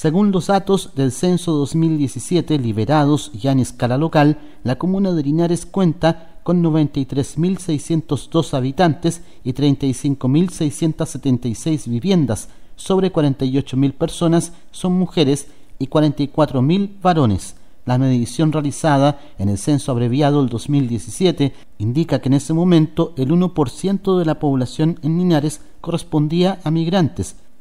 Según los datos del censo 2017 liberados ya en escala local, la comuna de Linares cuenta con 93.602 habitantes y 35.676 viviendas. Sobre 48.000 personas son mujeres y 44.000 varones. La medición realizada en el censo abreviado del 2017 indica que en ese momento el 1% de la población en Linares correspondía a migrantes,